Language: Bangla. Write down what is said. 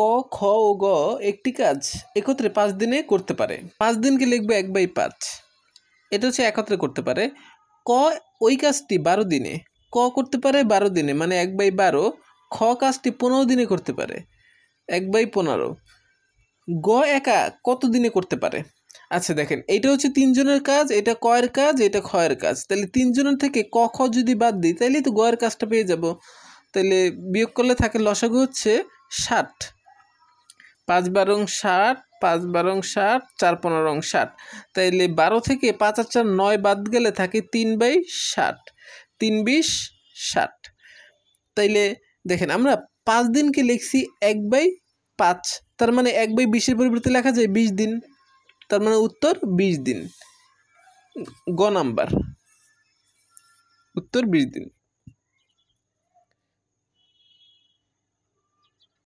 ক খ ও গ একটি কাজ একত্রে পাঁচ দিনে করতে পারে পাঁচ দিনকে লিখবে এক বাই পাঁচ এটা হচ্ছে একত্রে করতে পারে ক ওই কাজটি বারো দিনে ক করতে পারে বারো দিনে মানে এক বাই বারো খ কাজটি পনেরো দিনে করতে পারে এক বাই পনেরো গ একা কত দিনে করতে পারে আচ্ছা দেখেন এটা হচ্ছে তিনজনের কাজ এটা কয়ের কাজ এটা খয়ের কাজ তাহলে তিনজনের থেকে ক খ যদি বাদ দিই তাহলে তো গয়ের কাজটা পেয়ে যাব তাহলে বিয়োগ করলে থাকে লসাগু হচ্ছে ষাট পাঁচ বারং ষাট পাঁচ বারং ষাট চার পনেরং ষাট তাইলে বারো থেকে পাঁচ আর চার নয় বাদ গেলে থাকে তিন বাই ষাট তিন বিশ ষাট তাইলে দেখেন আমরা পাঁচ দিনকে লিখছি এক বাই পাঁচ তার মানে এক বাই বিশের পরিবর্তে লেখা যায় বিশ দিন তার মানে উত্তর বিশ দিন গ নাম্বার উত্তর বিশ দিন